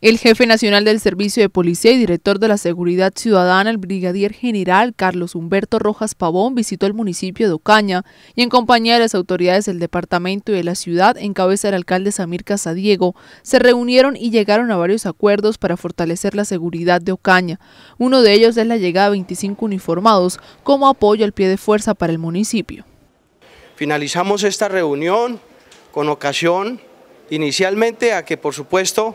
El jefe nacional del Servicio de Policía y director de la Seguridad Ciudadana, el brigadier general Carlos Humberto Rojas Pavón, visitó el municipio de Ocaña y en compañía de las autoridades del departamento y de la ciudad, en cabeza del alcalde Samir Casadiego, se reunieron y llegaron a varios acuerdos para fortalecer la seguridad de Ocaña. Uno de ellos es la llegada de 25 uniformados como apoyo al pie de fuerza para el municipio. Finalizamos esta reunión con ocasión inicialmente a que, por supuesto,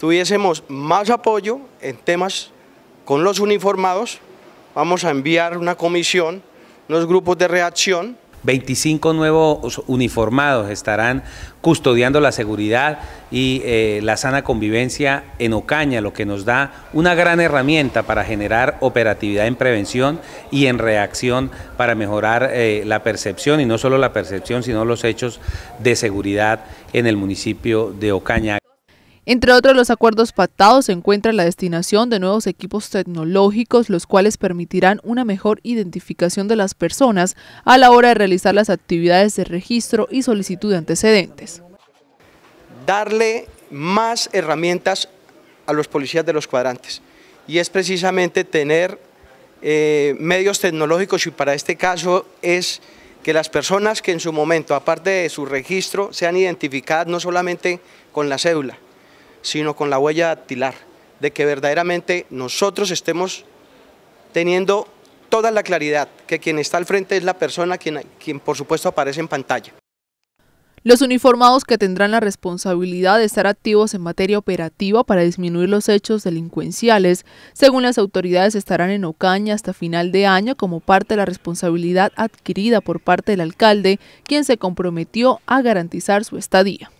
tuviésemos más apoyo en temas con los uniformados, vamos a enviar una comisión, los grupos de reacción. 25 nuevos uniformados estarán custodiando la seguridad y eh, la sana convivencia en Ocaña, lo que nos da una gran herramienta para generar operatividad en prevención y en reacción para mejorar eh, la percepción, y no solo la percepción, sino los hechos de seguridad en el municipio de Ocaña. Entre otros los acuerdos pactados se encuentra la destinación de nuevos equipos tecnológicos, los cuales permitirán una mejor identificación de las personas a la hora de realizar las actividades de registro y solicitud de antecedentes. Darle más herramientas a los policías de los cuadrantes y es precisamente tener eh, medios tecnológicos y para este caso es que las personas que en su momento, aparte de su registro, sean identificadas no solamente con la cédula, sino con la huella dactilar, de que verdaderamente nosotros estemos teniendo toda la claridad, que quien está al frente es la persona quien, quien por supuesto aparece en pantalla. Los uniformados que tendrán la responsabilidad de estar activos en materia operativa para disminuir los hechos delincuenciales, según las autoridades, estarán en Ocaña hasta final de año como parte de la responsabilidad adquirida por parte del alcalde, quien se comprometió a garantizar su estadía.